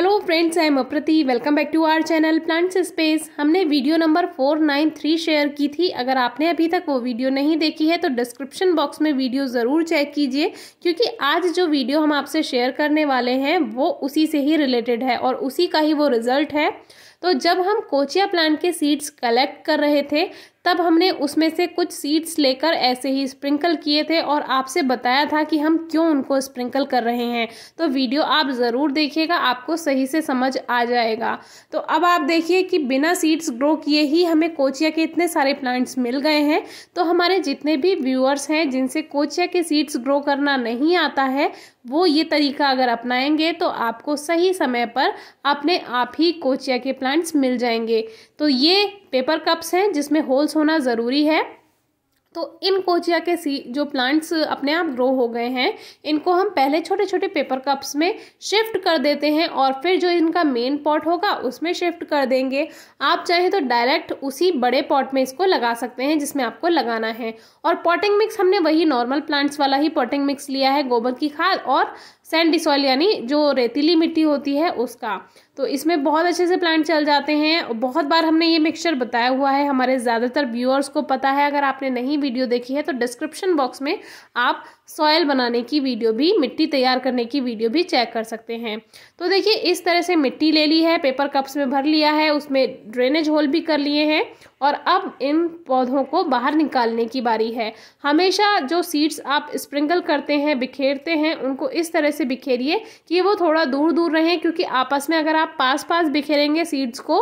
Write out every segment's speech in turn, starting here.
hello friends I am Aprati welcome back to our channel plants space हमने video number 493 share की थी अगर आपने अभी तक वो वीडियो नहीं देखी है तो डिस्क्रिप्शन बॉक्स में वीडियो ज़रूर चेक कीजिए क्योंकि आज जो वीडियो हम आपसे शेयर करने वाले हैं वो उसी से ही रिलेटेड है और उसी का ही वो रिज़ल्ट है तो जब हम कोचिया प्लांट के सीड्स कलेक्ट कर रहे थे तब हमने उसमें से कुछ सीड्स लेकर ऐसे ही स्प्रिंकल किए थे और आपसे बताया था कि हम क्यों उनको स्प्रिंकल कर रहे हैं तो वीडियो आप ज़रूर देखिएगा आपको सही से समझ आ जाएगा तो अब आप देखिए कि बिना सीड्स ग्रो किए ही हमें कोचिया के इतने सारे प्लांट्स मिल गए हैं तो हमारे जितने भी व्यूअर्स हैं जिनसे कोचिया के सीड्स ग्रो करना नहीं आता है वो ये तरीका अगर अपनाएंगे तो आपको सही समय पर अपने आप ही कोचिया के प्लांट्स मिल जाएंगे तो ये पेपर कप्स हैं जिसमें होल्स होना ज़रूरी है तो इन कोचिया के सी जो प्लांट्स अपने आप ग्रो हो गए हैं इनको हम पहले छोटे छोटे पेपर कप्स में शिफ्ट कर देते हैं और फिर जो इनका मेन पॉट होगा उसमें शिफ्ट कर देंगे आप चाहे तो डायरेक्ट उसी बड़े पॉट में इसको लगा सकते हैं जिसमें आपको लगाना है और पॉटिंग मिक्स हमने वही नॉर्मल प्लांट्स वाला ही पॉटिंग मिक्स लिया है गोबर की खाद और सैंडी सॉइल यानी जो रेतीली मिट्टी होती है उसका तो इसमें बहुत अच्छे से प्लांट चल जाते हैं बहुत बार हमने ये मिक्सचर बताया हुआ है हमारे ज़्यादातर व्यूअर्स को पता है अगर आपने नहीं वीडियो देखी है तो डिस्क्रिप्शन बॉक्स में आप सॉयल बनाने की वीडियो भी मिट्टी तैयार करने की वीडियो भी चेक कर सकते हैं तो देखिए इस तरह से मिट्टी ले ली है पेपर कप्स में भर लिया है उसमें ड्रेनेज होल भी कर लिए हैं और अब इन पौधों को बाहर निकालने की बारी है हमेशा जो सीड्स आप स्प्रिंकल करते हैं बिखेरते हैं उनको इस तरह से बिखेरिए कि वो थोड़ा दूर दूर रहें क्योंकि आपस में अगर आप पास पास बिखेरेंगे सीड्स को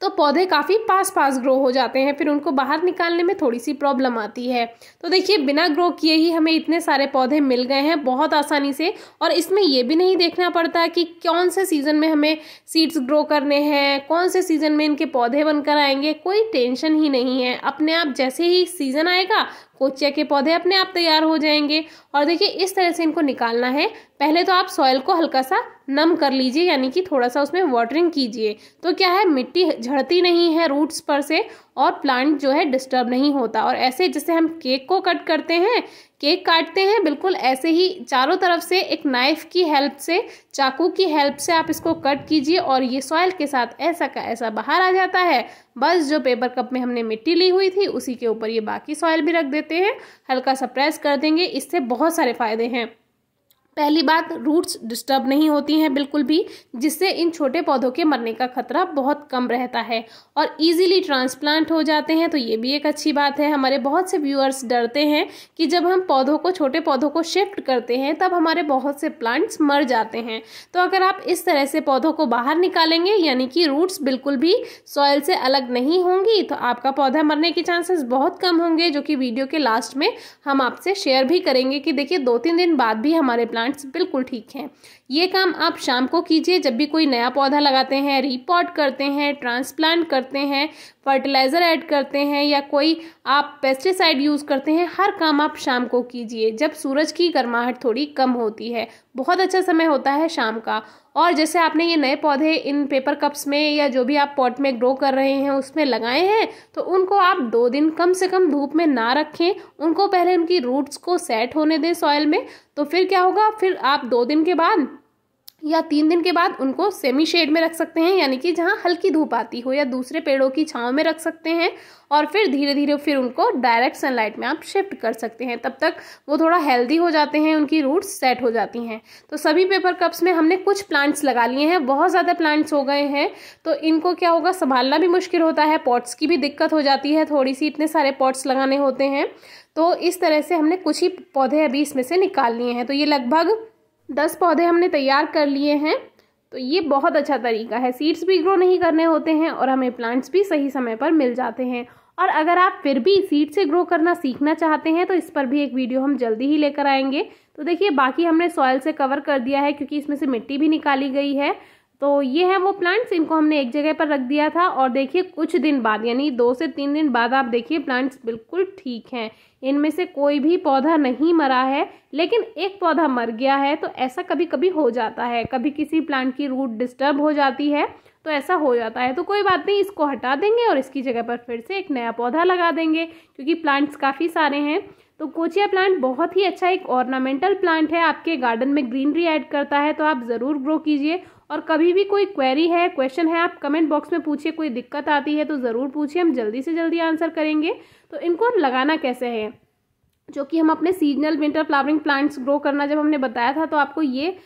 तो पौधे काफ़ी पास पास ग्रो हो जाते हैं फिर उनको बाहर निकालने में थोड़ी सी प्रॉब्लम आती है तो देखिए बिना ग्रो किए ही हमें इतने सारे पौधे मिल गए हैं बहुत आसानी से और इसमें यह भी नहीं देखना पड़ता कि कौन से सीज़न में हमें सीड्स ग्रो करने हैं कौन से सीज़न में इनके पौधे बनकर आएंगे कोई टेंशन ही नहीं है अपने आप जैसे ही सीज़न आएगा कोचिया के पौधे अपने आप तैयार हो जाएंगे और देखिए इस तरह से इनको निकालना है पहले तो आप सॉयल को हल्का सा नम कर लीजिए यानी कि थोड़ा सा उसमें वाटरिंग कीजिए तो क्या है मिट्टी झड़ती नहीं है रूट्स पर से और प्लांट जो है डिस्टर्ब नहीं होता और ऐसे जैसे हम केक को कट करते हैं केक काटते हैं बिल्कुल ऐसे ही चारों तरफ से एक नाइफ़ की हेल्प से चाकू की हेल्प से आप इसको कट कीजिए और ये सॉयल के साथ ऐसा का ऐसा बाहर आ जाता है बस जो पेपर कप में हमने मिट्टी ली हुई थी उसी के ऊपर ये बाकी सॉयल भी रख देते हैं हल्का सा प्रेस कर देंगे इससे बहुत सारे फ़ायदे हैं पहली बात रूट्स डिस्टर्ब नहीं होती हैं बिल्कुल भी जिससे इन छोटे पौधों के मरने का खतरा बहुत कम रहता है और इजीली ट्रांसप्लांट हो जाते हैं तो ये भी एक अच्छी बात है हमारे बहुत से व्यूअर्स डरते हैं कि जब हम पौधों को छोटे पौधों को शिफ्ट करते हैं तब हमारे बहुत से प्लांट्स मर जाते हैं तो अगर आप इस तरह से पौधों को बाहर निकालेंगे यानी कि रूट्स बिल्कुल भी सॉयल से अलग नहीं होंगी तो आपका पौधा मरने के चांसेस बहुत कम होंगे जो कि वीडियो के लास्ट में हम आपसे शेयर भी करेंगे कि देखिए दो तीन दिन बाद भी हमारे प्लांट प्लांट्स बिल्कुल ठीक हैं ये काम आप शाम को कीजिए जब भी कोई नया पौधा लगाते हैं रिपोर्ट करते हैं ट्रांसप्लांट करते हैं फर्टिलाइज़र ऐड करते हैं या कोई आप पेस्टिसाइड यूज़ करते हैं हर काम आप शाम को कीजिए जब सूरज की गर्माहट थोड़ी कम होती है बहुत अच्छा समय होता है शाम का और जैसे आपने ये नए पौधे इन पेपर कप्स में या जो भी आप पॉट में ग्रो कर रहे हैं उसमें लगाए हैं तो उनको आप दो दिन कम से कम धूप में ना रखें उनको पहले उनकी रूट्स को सेट होने दें सॉयल में तो फिर क्या होगा फिर आप दो दिन के बाद या तीन दिन के बाद उनको सेमी शेड में रख सकते हैं यानी कि जहाँ हल्की धूप आती हो या दूसरे पेड़ों की छाँव में रख सकते हैं और फिर धीरे धीरे फिर उनको डायरेक्ट सनलाइट में आप शिफ्ट कर सकते हैं तब तक वो थोड़ा हेल्दी हो जाते हैं उनकी रूट्स सेट हो जाती हैं तो सभी पेपर कप्स में हमने कुछ प्लांट्स लगा लिए हैं बहुत ज़्यादा प्लांट्स हो गए हैं तो इनको क्या होगा संभालना भी मुश्किल होता है पॉट्स की भी दिक्कत हो जाती है थोड़ी सी इतने सारे पॉट्स लगाने होते हैं तो इस तरह से हमने कुछ ही पौधे अभी इसमें से निकाल लिए हैं तो ये लगभग दस पौधे हमने तैयार कर लिए हैं तो ये बहुत अच्छा तरीका है सीड्स भी ग्रो नहीं करने होते हैं और हमें प्लांट्स भी सही समय पर मिल जाते हैं और अगर आप फिर भी सीड से ग्रो करना सीखना चाहते हैं तो इस पर भी एक वीडियो हम जल्दी ही लेकर आएंगे तो देखिए बाकी हमने सॉयल से कवर कर दिया है क्योंकि इसमें से मिट्टी भी निकाली गई है तो ये है वो प्लांट्स इनको हमने एक जगह पर रख दिया था और देखिए कुछ दिन बाद यानी दो से तीन दिन बाद आप देखिए प्लांट्स बिल्कुल ठीक हैं इनमें से कोई भी पौधा नहीं मरा है लेकिन एक पौधा मर गया है तो ऐसा कभी कभी हो जाता है कभी किसी प्लांट की रूट डिस्टर्ब हो जाती है तो ऐसा हो जाता है तो कोई बात नहीं इसको हटा देंगे और इसकी जगह पर फिर से एक नया पौधा लगा देंगे क्योंकि प्लांट्स काफ़ी सारे हैं तो कोचिया प्लांट बहुत ही अच्छा एक ऑर्नामेंटल प्लांट है आपके गार्डन में ग्रीनरी ऐड करता है तो आप ज़रूर ग्रो कीजिए और कभी भी कोई क्वेरी है क्वेश्चन है आप कमेंट बॉक्स में पूछिए कोई दिक्कत आती है तो ज़रूर पूछिए हम जल्दी से जल्दी आंसर करेंगे तो इनको लगाना कैसे है जो कि हम अपने seasonal winter flowering plants grow करना जब हमने बताया था तो आपको ये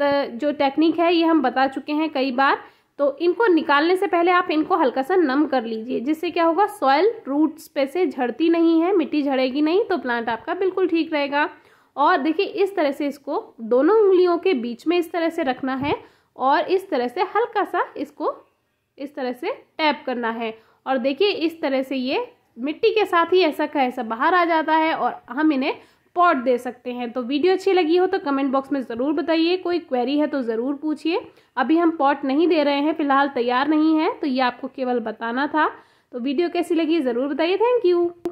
जो टेक्निक है ये हम बता चुके हैं कई बार तो इनको निकालने से पहले आप इनको हल्का सा नम कर लीजिए जिससे क्या होगा सॉयल रूट्स पे से झड़ती नहीं है मिट्टी झड़ेगी नहीं तो प्लांट आपका बिल्कुल ठीक रहेगा और देखिए इस तरह से इसको दोनों उंगलियों के बीच में इस तरह से रखना है और इस तरह से हल्का सा इसको इस तरह से टैप करना है और देखिए इस तरह से ये मिट्टी के साथ ही ऐसा का ऐसा बाहर आ जाता है और हम इन्हें पॉट दे सकते हैं तो वीडियो अच्छी लगी हो तो कमेंट बॉक्स में ज़रूर बताइए कोई क्वेरी है तो ज़रूर पूछिए अभी हम पॉट नहीं दे रहे हैं फिलहाल तैयार नहीं है तो ये आपको केवल बताना था तो वीडियो कैसी लगी ज़रूर बताइए थैंक यू